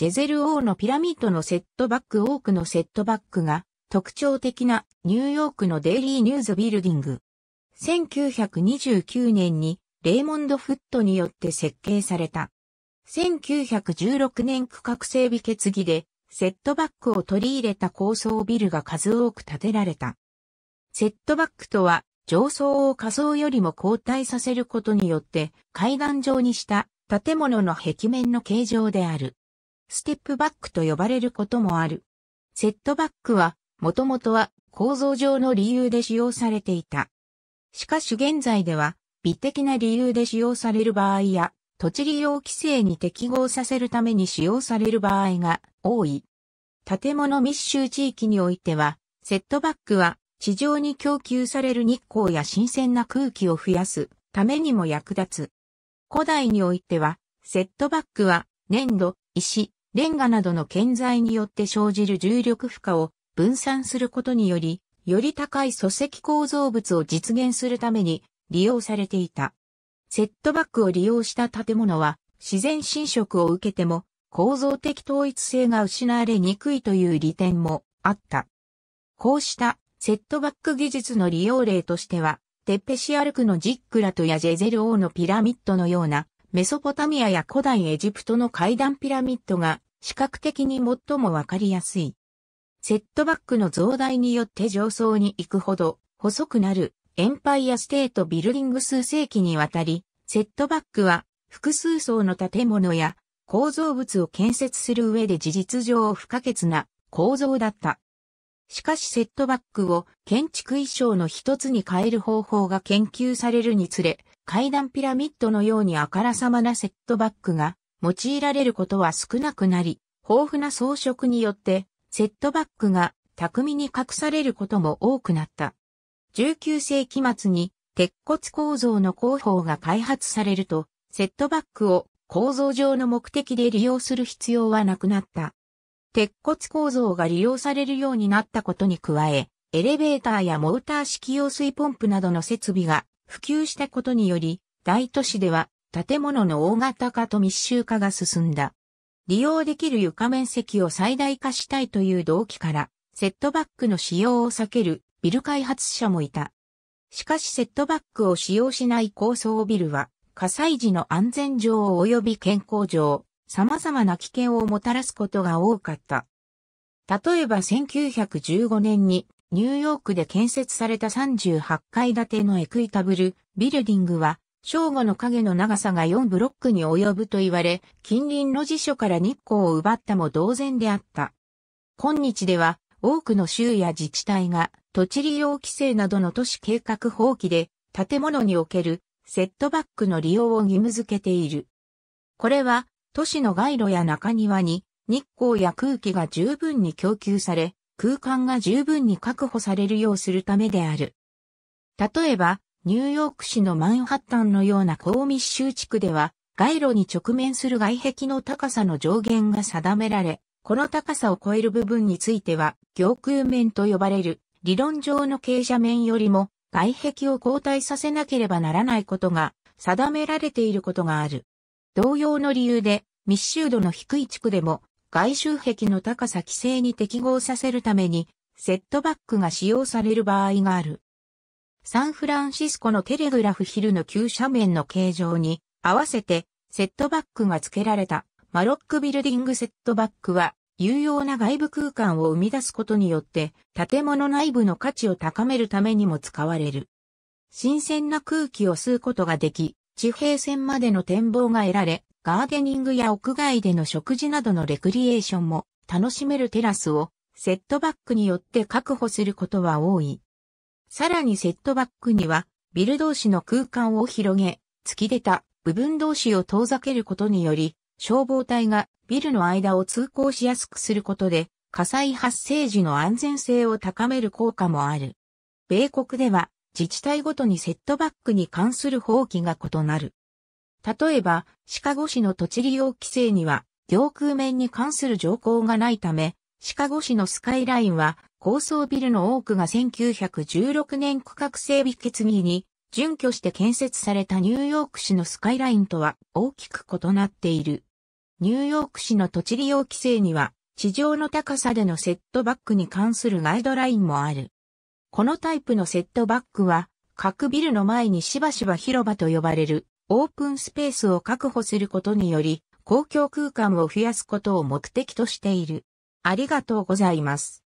ジェゼル王のピラミッドのセットバック多くのセットバックが特徴的なニューヨークのデイリーニューズビルディング。1929年にレイモンド・フットによって設計された。1916年区画整備決議でセットバックを取り入れた高層ビルが数多く建てられた。セットバックとは上層を仮想よりも後退させることによって階段状にした建物の壁面の形状である。ステップバックと呼ばれることもある。セットバックは、もともとは構造上の理由で使用されていた。しかし現在では、美的な理由で使用される場合や、土地利用規制に適合させるために使用される場合が多い。建物密集地域においては、セットバックは地上に供給される日光や新鮮な空気を増やすためにも役立つ。古代においては、セットバックは粘土、石、レンガなどの建材によって生じる重力負荷を分散することにより、より高い礎石構造物を実現するために利用されていた。セットバックを利用した建物は自然侵食を受けても構造的統一性が失われにくいという利点もあった。こうしたセットバック技術の利用例としては、テッペシアルクのジックラトやジェゼル王のピラミッドのようなメソポタミアや古代エジプトの階段ピラミッドが視覚的に最もわかりやすい。セットバックの増大によって上層に行くほど細くなるエンパイアステートビルディング数世紀にわたり、セットバックは複数層の建物や構造物を建設する上で事実上不可欠な構造だった。しかしセットバックを建築衣装の一つに変える方法が研究されるにつれ、階段ピラミッドのようにあからさまなセットバックが用いられることは少なくなり、豊富な装飾によってセットバックが巧みに隠されることも多くなった。19世紀末に鉄骨構造の工法が開発されると、セットバックを構造上の目的で利用する必要はなくなった。鉄骨構造が利用されるようになったことに加え、エレベーターやモーター式用水ポンプなどの設備が普及したことにより、大都市では建物の大型化と密集化が進んだ。利用できる床面積を最大化したいという動機から、セットバックの使用を避けるビル開発者もいた。しかしセットバックを使用しない高層ビルは、火災時の安全上及び健康上、様々な危険をもたらすことが多かった。例えば1915年にニューヨークで建設された38階建てのエクイタブルビルディングは、正午の影の長さが4ブロックに及ぶと言われ、近隣の辞所から日光を奪ったも同然であった。今日では、多くの州や自治体が土地利用規制などの都市計画放棄で建物におけるセットバックの利用を義務付けている。これは都市の街路や中庭に日光や空気が十分に供給され空間が十分に確保されるようするためである。例えば、ニューヨーク市のマンハッタンのような高密集地区では、街路に直面する外壁の高さの上限が定められ、この高さを超える部分については、行空面と呼ばれる、理論上の傾斜面よりも、外壁を後退させなければならないことが、定められていることがある。同様の理由で、密集度の低い地区でも、外周壁の高さ規制に適合させるために、セットバックが使用される場合がある。サンフランシスコのテレグラフヒルの急斜面の形状に合わせてセットバックが付けられたマロックビルディングセットバックは有用な外部空間を生み出すことによって建物内部の価値を高めるためにも使われる。新鮮な空気を吸うことができ、地平線までの展望が得られ、ガーデニングや屋外での食事などのレクリエーションも楽しめるテラスをセットバックによって確保することは多い。さらにセットバックにはビル同士の空間を広げ、突き出た部分同士を遠ざけることにより、消防隊がビルの間を通行しやすくすることで、火災発生時の安全性を高める効果もある。米国では自治体ごとにセットバックに関する法規が異なる。例えば、シカゴ市の土地利用規制には、領空面に関する条項がないため、シカゴ市のスカイラインは、高層ビルの多くが1916年区画整備決議に、準拠して建設されたニューヨーク市のスカイラインとは大きく異なっている。ニューヨーク市の土地利用規制には、地上の高さでのセットバックに関するガイドラインもある。このタイプのセットバックは、各ビルの前にしばしば広場と呼ばれるオープンスペースを確保することにより、公共空間を増やすことを目的としている。ありがとうございます。